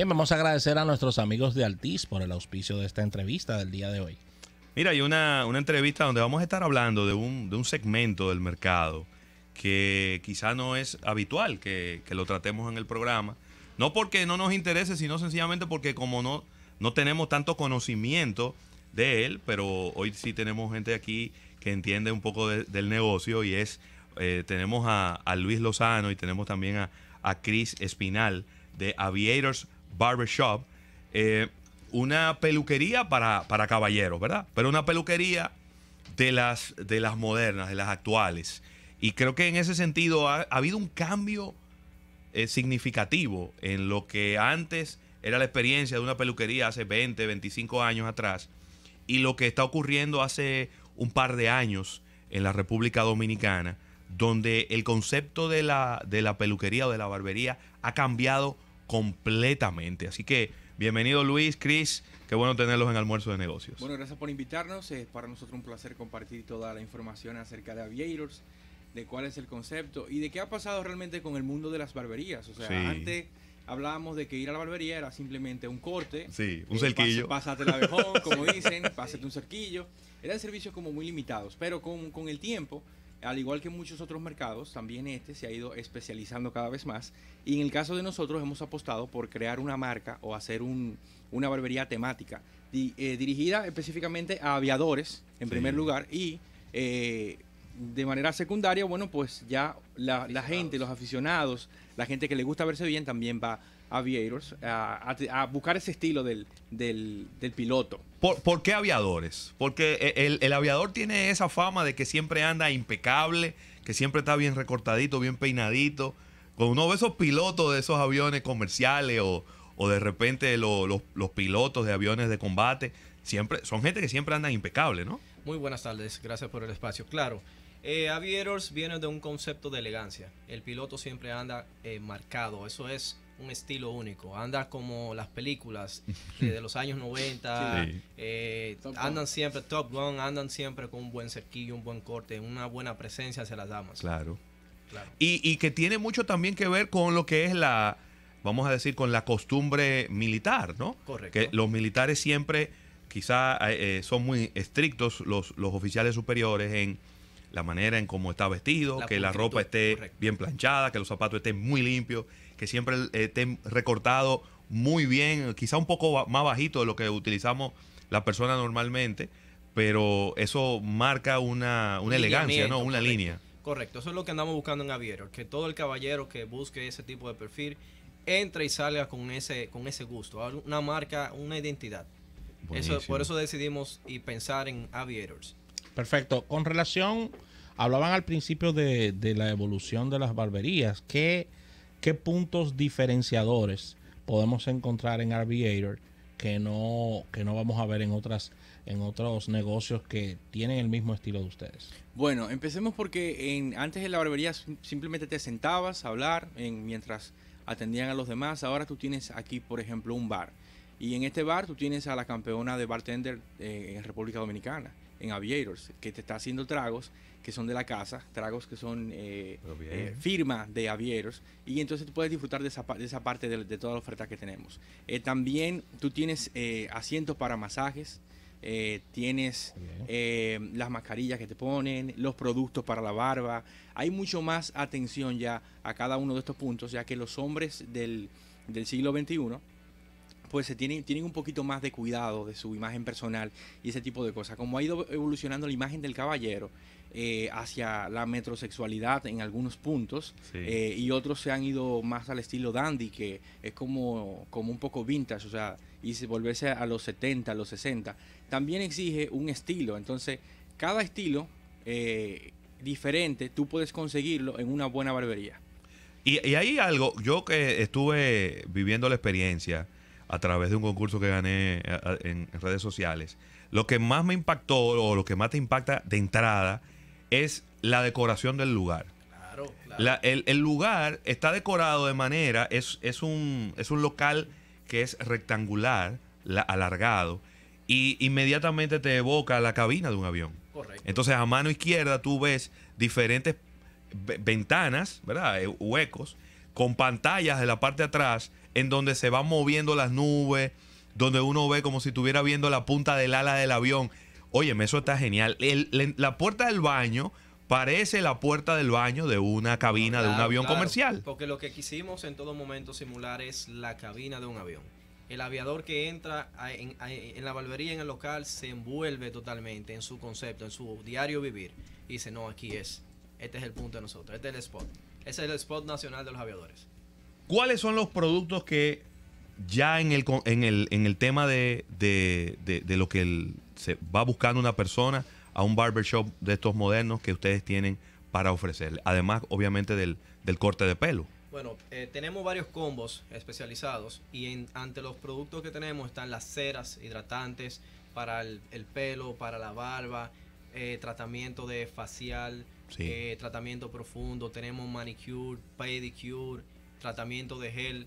Bien, vamos a agradecer a nuestros amigos de Altiz por el auspicio de esta entrevista del día de hoy. Mira, hay una, entrevista donde vamos a estar hablando de un, segmento del mercado que quizá no es habitual que, lo tratemos en el programa. No porque no nos interese, sino sencillamente porque como no, no tenemos tanto conocimiento de él, pero hoy sí tenemos gente aquí que entiende un poco del negocio y es, eh, tenemos a, Luis Lozano y tenemos también a, a Espinal de Aviators Barbershop, eh, una peluquería para, caballeros, ¿verdad? Pero una peluquería de las, de las modernas, de las actuales. Y creo que en ese sentido ha, habido un cambio eh, significativo en lo que antes era la experiencia de una peluquería hace 20, 25 años atrás y lo que está ocurriendo hace un par de años en la República Dominicana, donde el concepto de la, de la peluquería o de la barbería ha cambiado completamente. Así que bienvenido Luis, Chris, qué bueno tenerlos en Almuerzo de Negocios. Bueno, gracias por invitarnos. Es para nosotros un placer compartir toda la información acerca de Aviators, de cuál es el concepto y de qué ha pasado realmente con el mundo de las barberías. O sea, antes hablábamos de que ir a la barbería era simplemente un corte. Sí, un eh, cerquillo. Pásate el abejón, como dicen, pásate un cerquillo. Eran servicios como muy limitados, pero con, con el tiempo al igual que muchos otros mercados, también este se ha ido especializando cada vez más. Y en el caso de nosotros hemos apostado por crear una marca o hacer una barbería temática, eh, dirigida específicamente a aviadores, en primer lugar, y eh, de manera secundaria, bueno, pues ya la, gente, los aficionados, la gente que le gusta verse bien también va a Aviators a, buscar ese estilo del piloto. ¿Por, qué aviadores? Porque eh, el, aviador tiene esa fama de que siempre anda impecable, que siempre está bien recortadito, bien peinadito. Cuando uno ve esos pilotos de esos aviones comerciales o, de repente los, pilotos de aviones de combate, siempre son gente que siempre anda impecable, ¿no? Muy buenas tardes, gracias por el espacio. Claro, aviadores eh, aviators viene de un concepto de elegancia. El piloto siempre anda eh, marcado, eso es un estilo único. Anda como las películas de los años 90. Eh, andan siempre Top Gun, andan siempre con un buen cerquillo, un buen corte, una buena presencia hacia las damas. Claro. claro. Y, y que tiene mucho también que ver con lo que es la, vamos a decir, con la costumbre militar, ¿no? Correcto. Que los militares siempre quizá eh, eh, son muy estrictos los, los oficiales superiores en la manera en cómo está vestido, que la ropa esté bien planchada, que los zapatos estén muy limpios, que siempre eh, estén recortados muy bien, quizá un poco más bajito de lo que utilizamos las personas normalmente, pero eso marca una, una elegancia, ¿no? Una línea. Correcto, eso es lo que andamos buscando en Aviator que todo el caballero que busque ese tipo de perfil entre y salga con ese, con ese gusto, una marca, una identidad. por eso decidimos y pensar en Aviators. Perfecto. Con relación, hablaban al principio de, la evolución de las barberías. ¿Qué, puntos diferenciadores podemos encontrar en Arbiator que no, que no vamos a ver en otras en otros negocios que tienen el mismo estilo de ustedes? Bueno, empecemos porque en, antes en la barbería simplemente te sentabas a hablar en, mientras atendían a los demás. Ahora tú tienes aquí, por ejemplo, un bar. Y en este bar tú tienes a la campeona de bartender eh, en República Dominicana en Aviators, que te está haciendo tragos que son de la casa, tragos que son eh, eh, firma de Aviators, y entonces tú puedes disfrutar de esa, de esa parte de, toda la oferta que tenemos. Eh, también tú tienes asientos para masajes, tienes las mascarillas que te ponen, los productos para la barba. Hay mucho más atención ya a cada uno de estos puntos, ya que los hombres del, del siglo XXI pues se tienen, tienen un poquito más de cuidado de su imagen personal y ese tipo de cosas. Como ha ido evolucionando la imagen del caballero eh, hacia la metrosexualidad en algunos puntos eh, y otros se han ido más al estilo dandy, que es como, como un poco vintage, o sea, y se volverse a los 70, a los 60, también exige un estilo. Entonces, cada estilo eh, diferente tú puedes conseguirlo en una buena barbería. Y, y hay algo, yo que estuve viviendo la experiencia, a través de un concurso que gané eh, en redes sociales. Lo que más me impactó o lo que más te impacta de entrada es la decoración del lugar. Claro, el, lugar está decorado de manera, es, un, es un local que es rectangular, alargado, y inmediatamente te evoca la cabina de un avión. Entonces a mano izquierda tú ves diferentes ventanas, ¿verdad? Eh, huecos, con pantallas de la parte de atrás en donde se van moviendo las nubes, donde uno ve como si estuviera viendo la punta del ala del avión. Óyeme, eso está genial. la puerta del baño parece la puerta del baño de una cabina de un avión comercial. Porque lo que quisimos en todo momento simular es la cabina de un avión. El aviador que entra en, en, la barbería en el local se envuelve totalmente en su concepto, en su diario vivir. Y dice, no, aquí es. Este es el punto de nosotros, este es el spot. Este es el spot nacional de los aviadores. ¿Cuáles son los productos que ya en el, en el, en el tema de, lo que se va buscando una persona a un barbershop de estos modernos que ustedes tienen para ofrecerle? Además, obviamente, del, corte de pelo. Bueno, eh, tenemos varios combos especializados y en, ante los productos que tenemos están las ceras hidratantes para el, pelo, para la barba, eh, tratamiento de facial, eh, tratamiento profundo, tenemos manicure, pedicure, tratamiento de gel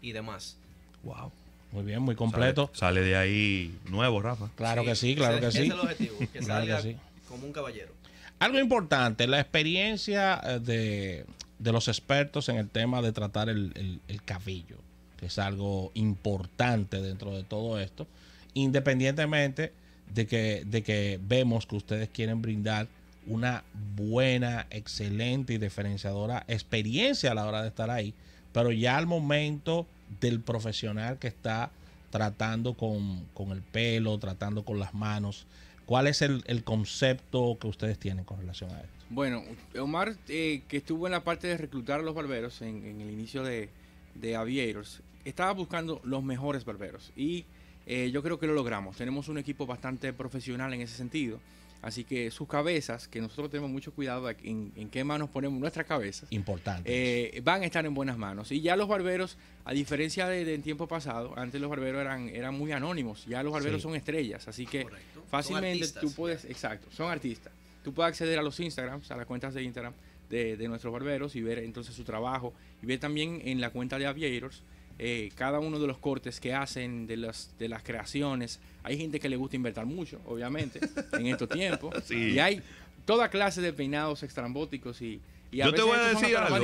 y demás. Wow. Muy bien, muy completo. Sale, de ahí nuevo, Rafa. Claro que sí, claro que sí. que como un caballero. Algo importante, la experiencia eh, de, de, los expertos en el tema de tratar el, el, cabello, que es algo importante dentro de todo esto, independientemente de que, de que vemos que ustedes quieren brindar una buena, excelente y diferenciadora experiencia a la hora de estar ahí, pero ya al momento del profesional que está tratando con, el pelo, tratando con las manos, ¿cuál es el, concepto que ustedes tienen con relación a esto? Bueno, Omar, eh, que estuvo en la parte de reclutar a los barberos en, el inicio de, de Aviators, estaba buscando los mejores barberos y eh, yo creo que lo logramos. Tenemos un equipo bastante profesional en ese sentido. Así que sus cabezas, que nosotros tenemos mucho cuidado en, qué manos ponemos nuestras cabezas, importante, eh, van a estar en buenas manos. Y ya los barberos, a diferencia de, en tiempo pasado, antes los barberos eran, eran muy anónimos, ya los barberos son estrellas, así que fácilmente tú puedes, exacto, son artistas. Tú puedes acceder a los Instagrams, a las cuentas de Instagram de, de nuestros barberos y ver entonces su trabajo y ver también en la cuenta de Aviators eh, cada uno de los cortes que hacen, de, de las creaciones. Hay gente que le gusta invertir mucho, obviamente, en estos tiempos. Y hay toda clase de peinados extrambóticos y... yo te voy a decir algo.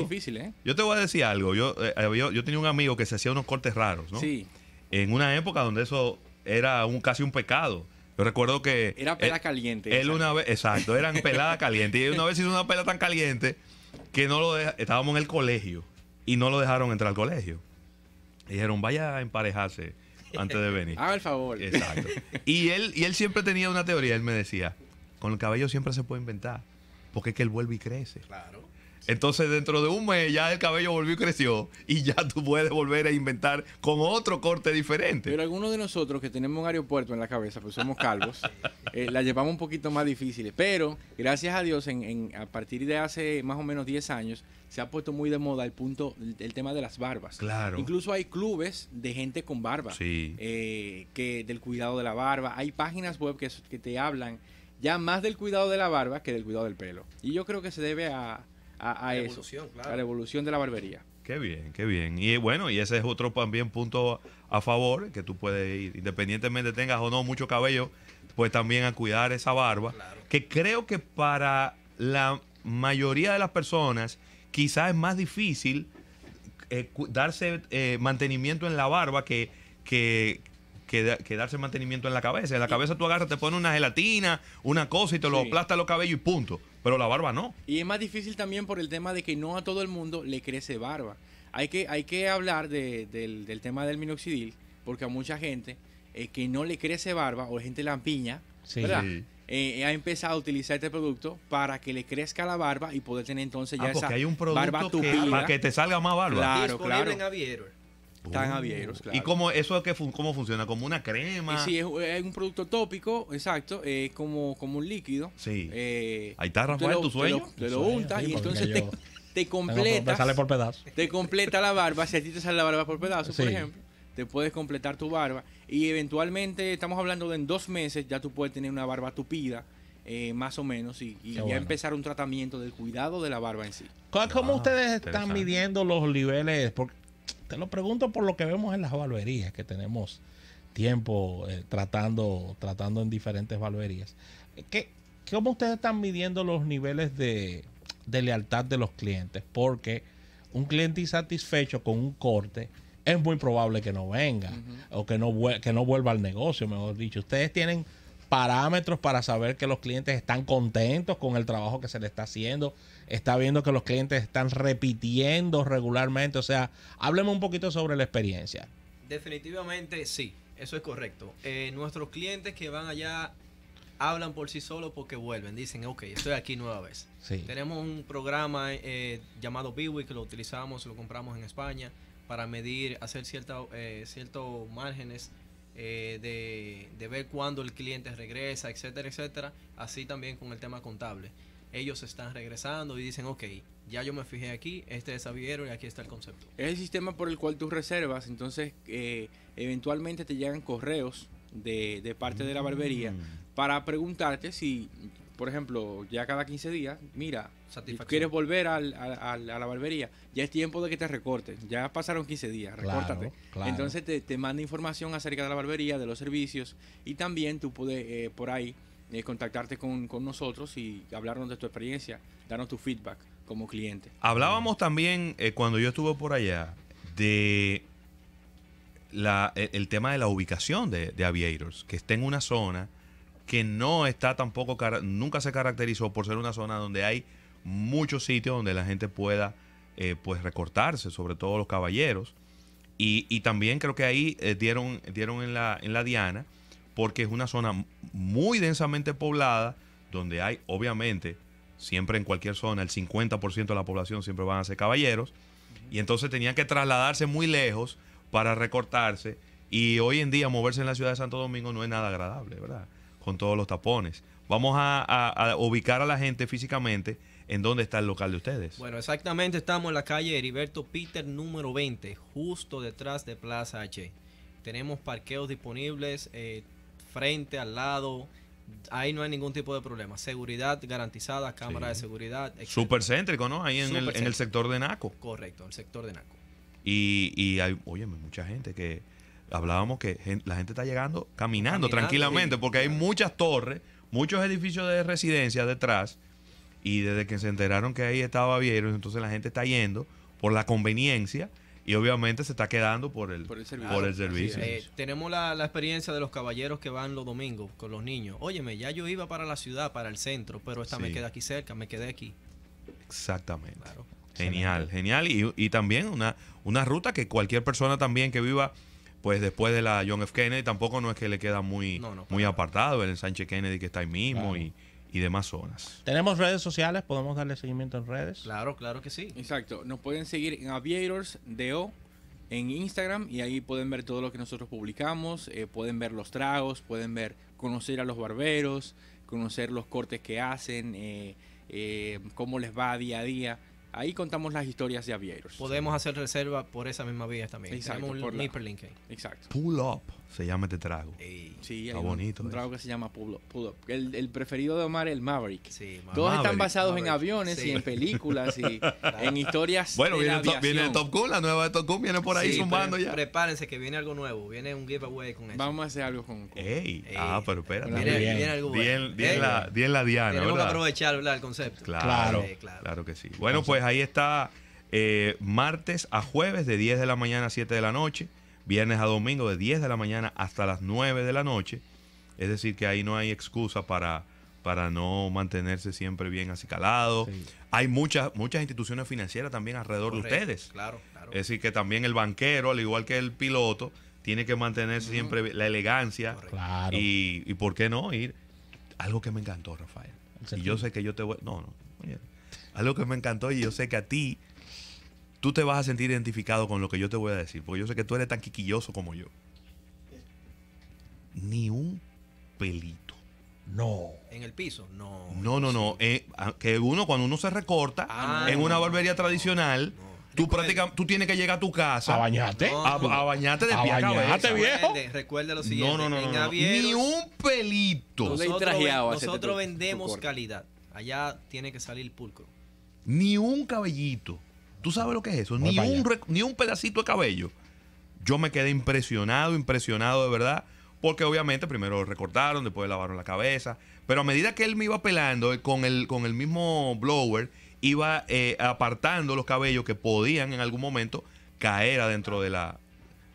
Yo te eh, voy a decir algo. Yo, yo, tenía un amigo que se hacía unos cortes raros, ¿no? Sí. En una época donde eso era un, casi un pecado. Yo recuerdo que... Era pela caliente. Él una vez... Exacto, eran pelada caliente. Y una vez hizo una pela tan caliente que no lo Estábamos en el colegio y no lo dejaron entrar al colegio dijeron, vaya a emparejarse antes de venir. Haga el favor. Exacto. Y él, y él siempre tenía una teoría, él me decía, con el cabello siempre se puede inventar, porque es que él vuelve y crece. Claro. Entonces, dentro de un mes ya el cabello volvió y creció y ya tú puedes volver a inventar con otro corte diferente. Pero algunos de nosotros que tenemos un aeropuerto en la cabeza, pues somos calvos, eh, la llevamos un poquito más difícil Pero, gracias a Dios, a partir de hace más o menos 10 años, se ha puesto muy de moda el punto, el, tema de las barbas. Claro. Incluso hay clubes de gente con barba. Sí. Eh, que del cuidado de la barba. Hay páginas web que te hablan ya más del cuidado de la barba que del cuidado del pelo. Y yo creo que se debe a a, la eso, la evolución de la barbería. Qué bien, qué bien. Y eh, bueno, y ese es otro también punto a favor, que tú puedes ir, independientemente tengas o no mucho cabello, pues también a cuidar esa barba, que creo que para la mayoría de las personas quizás es más difícil eh, darse eh, mantenimiento en la barba que, que, darse mantenimiento en la cabeza. En la cabeza tú agarras, te pones una gelatina, una cosa y te lo aplastas los cabellos y punto. Pero la barba no. Y es más difícil también por el tema de que no a todo el mundo le crece barba. Hay que, hay que hablar del, tema del minoxidil, porque a mucha gente eh, que no le crece barba o gente la piña, ¿verdad? Eh, ha empezado a utilizar este producto para que le crezca la barba y poder tener entonces ah, ya ah, esa hay un producto barba tupida. para que te salga más barba. Claro, claro. Están uh. abiertos, claro. ¿Y cómo, eso que cómo funciona? ¿Como una crema? sí, si es, un producto tópico, exacto, es como, como un líquido. Sí. Eh, Ahí está, Rafael, tu sueño. Te lo, untas y entonces te, te completa. Te sale por pedazos. Te completa la barba. Si a ti te sale la barba por pedazos, por ejemplo, te puedes completar tu barba. Y eventualmente, estamos hablando de en dos meses, ya tú puedes tener una barba tupida. Eh, más o menos, y, ya empezar un tratamiento del cuidado de la barba en sí. ¿Cómo ah, ustedes están midiendo los niveles? Porque te lo pregunto por lo que vemos en las valverías que tenemos tiempo eh, tratando, tratando en diferentes valverías ¿Qué, ¿Cómo ustedes están midiendo los niveles de, lealtad de los clientes? Porque un cliente insatisfecho con un corte es muy probable que no venga o que no, que no vuelva al negocio, mejor dicho. Ustedes tienen parámetros para saber que los clientes están contentos con el trabajo que se le está haciendo, está viendo que los clientes están repitiendo regularmente, o sea, hábleme un poquito sobre la experiencia. Definitivamente sí, eso es correcto. Eh, nuestros clientes que van allá hablan por sí solos porque vuelven, dicen, ok, estoy aquí nueva vez. Tenemos un programa eh, llamado Biwi que lo utilizamos, lo compramos en España para medir, hacer eh, ciertos márgenes eh, de, ver cuándo el cliente regresa, etcétera, etcétera. Así también con el tema contable. Ellos están regresando y dicen, ok, ya yo me fijé aquí, este es Aviero y aquí está el concepto. Es el sistema por el cual tú reservas, entonces eh, eventualmente te llegan correos de, parte de la barbería mm. para preguntarte si por ejemplo, ya cada 15 días, mira, quieres volver a la barbería, ya es tiempo de que te recortes, ya pasaron 15 días, recórtate. Entonces te, manda información acerca de la barbería, de los servicios y también tú puedes eh, por ahí eh, contactarte con, nosotros y hablarnos de tu experiencia, darnos tu feedback como cliente. Hablábamos también eh, cuando yo estuve por allá de la, e, el, tema de la ubicación de, de Aviators, que está en una zona que no está tampoco, nunca se caracterizó por ser una zona donde hay muchos sitios donde la gente pueda eh, pues recortarse, sobre todo los caballeros. Y, también creo que ahí eh, dieron, dieron en, la, en la Diana, porque es una zona muy densamente poblada, donde hay obviamente, siempre en cualquier zona, el 50% de la población siempre van a ser caballeros. Y entonces tenían que trasladarse muy lejos para recortarse. Y hoy en día moverse en la ciudad de Santo Domingo no es nada agradable, ¿verdad? con todos los tapones. Vamos a, ubicar a la gente físicamente en dónde está el local de ustedes. Bueno, exactamente estamos en la calle Heriberto Peter número 20, justo detrás de Plaza H. Tenemos parqueos disponibles eh, frente, al lado. Ahí no hay ningún tipo de problema. Seguridad garantizada, cámara de seguridad. Supercéntrico, céntrico, ¿no? Ahí en el, sector de Naco. Correcto, el sector de Naco. Y, hay, mucha gente que hablábamos que la gente está llegando caminando, tranquilamente, porque hay muchas torres, muchos edificios de residencia detrás, y desde que se enteraron que ahí estaba Viernes entonces la gente está yendo por la conveniencia y obviamente se está quedando por el, por el servicio. Eh, tenemos la, experiencia de los caballeros que van los domingos con los niños. Óyeme, ya yo iba para la ciudad, para el centro, pero esta me queda aquí cerca, me quedé aquí. Exactamente. Genial, genial. Y, también una, una ruta que cualquier persona también que viva pues después de la John F. Kennedy tampoco no es que le queda muy, muy apartado el ensanche Kennedy que está ahí mismo y, demás zonas. Tenemos redes sociales, podemos darle seguimiento en redes. Claro, claro que sí. Exacto, nos pueden seguir en Aviators DO en Instagram y ahí pueden ver todo lo que nosotros publicamos, eh, pueden ver los tragos, pueden ver, conocer a los barberos, conocer los cortes que hacen, eh, eh, cómo les va día a día Ahí contamos las historias de avieros. Podemos hacer reserva por esa misma vía también. Exacto. Exacto. Pull Up se llama este trago. Sí, Está bonito. Un, trago que se llama Pull Up. El, preferido de Omar es el Maverick. Sí, Todos están basados en aviones y en películas y en historias. Bueno, de viene, top, viene el Top Gun, la nueva de Top Gun viene por ahí zumbando ya. Prepárense que viene algo nuevo. Viene un giveaway con eso. Vamos a hacer algo con. con Ey. Ah, pero espera Viene, bien. viene algo bueno. Bien, la, bien la Diana. Tenemos que aprovechar el concepto. Claro, claro. Claro que sí. Bueno, pues ahí está eh, martes a jueves de 10 de la mañana a 7 de la noche, viernes a domingo de 10 de la mañana hasta las 9 de la noche. Es decir, que ahí no hay excusa para, para no mantenerse siempre bien acicalado. Hay muchas, muchas instituciones financieras también alrededor de ustedes. Claro, Es decir, que también el banquero, al igual que el piloto, tiene que mantenerse siempre la elegancia. Claro. Y, por qué no ir. Algo que me encantó, Rafael. Y yo sé que yo te voy. No, no algo que me encantó y yo sé que a ti, tú te vas a sentir identificado con lo que yo te voy a decir, porque yo sé que tú eres tan quiquilloso como yo. Ni un pelito. No. ¿En el piso? No. No, no, no. Eh, que uno, cuando uno se recorta ah, en una barbería tradicional, Tú, práctica, tú tienes que llegar a tu casa. A bañarte. a, bañarte de a pie a viejo. Recuerda lo siguiente. No, no, no. ni un pelito. Nosotros, vendemos calidad. Allá tiene que salir pulcro. Ni un cabellito. ¿Tú sabes lo que es eso? Ni un, ni un pedacito de cabello. Yo me quedé impresionado, impresionado de verdad porque obviamente primero recortaron, después lavaron la cabeza, pero a medida que él me iba pelando eh, con el, con el mismo blower, iba eh, apartando los cabellos que podían en algún momento caer adentro de la,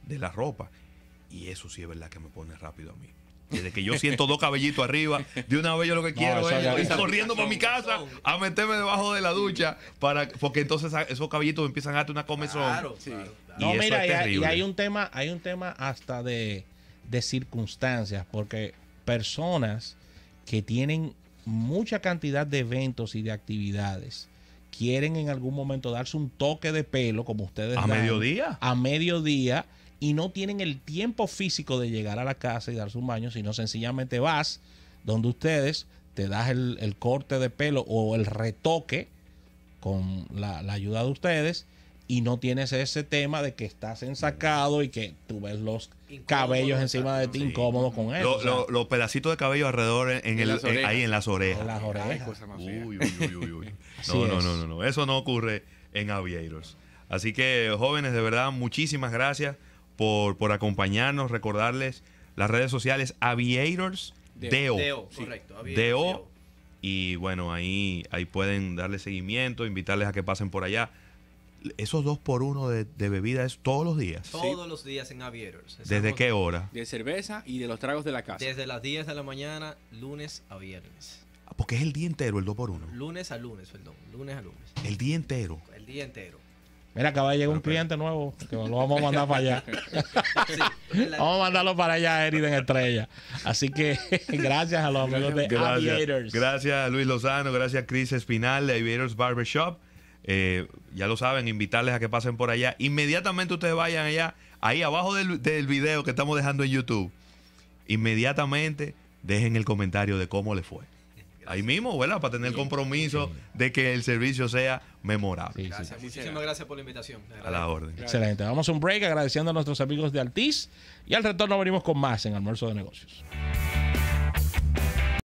de la ropa. Y eso sí es verdad que me pone rápido a mí. Desde que yo siento dos cabellitos arriba, de una vez yo lo que quiero es ir corriendo para mi casa a meterme debajo de la ducha, para porque entonces esos cabellitos empiezan a darte una comezón. Claro, mira, y hay, un tema, hay un tema hasta de, de circunstancias, porque personas que tienen mucha cantidad de eventos y de actividades quieren en algún momento darse un toque de pelo, como ustedes. A mediodía. A mediodía y no tienen el tiempo físico de llegar a la casa y darse un baño, sino sencillamente vas donde ustedes te das el, corte de pelo o el retoque con la, ayuda de ustedes y no tienes ese tema de que estás ensacado y que tú ves los cabellos encima de ti incómodos con eso. Los pedacitos de cabello alrededor en, el, ahí en las orejas. En las orejas. Uy, uy, uy, uy. no, no, no, no, Eso no ocurre en Aviators. Así que, jóvenes, de verdad, muchísimas gracias por, acompañarnos, recordarles las redes sociales Aviators Deo. do sí. Y bueno, ahí, ahí pueden darle seguimiento, invitarles a que pasen por allá. Esos dos por uno de, de bebida es todos los días. Todos los días en Aviators. ¿Desde qué hora? De cerveza y de los tragos de la casa. Desde las 10 de la mañana, lunes a viernes. Ah, porque es el día entero el 2 por 1 Lunes a lunes, perdón. Lunes a lunes. El día entero. El día entero. Mira, acaba de llegar un cliente nuevo que lo vamos a mandar para allá. vamos a mandarlo para allá, Eriden Estrella. Así que gracias a los amigos de Aviators. Gracias Luis Lozano, gracias Chris Espinal de Aviators Barbershop. Eh, ya lo saben, invitarles a que pasen por allá. Inmediatamente ustedes vayan allá, ahí abajo del, del video que estamos dejando en YouTube. Inmediatamente dejen el comentario de cómo les fue ahí mismo, ¿verdad? Para tener el compromiso de que el servicio sea memorable. muchísimas gracias por la invitación. A la orden. Excelente. Vamos a un break agradeciendo a nuestros amigos de Altiz y al retorno venimos con más en Almuerzo de Negocios.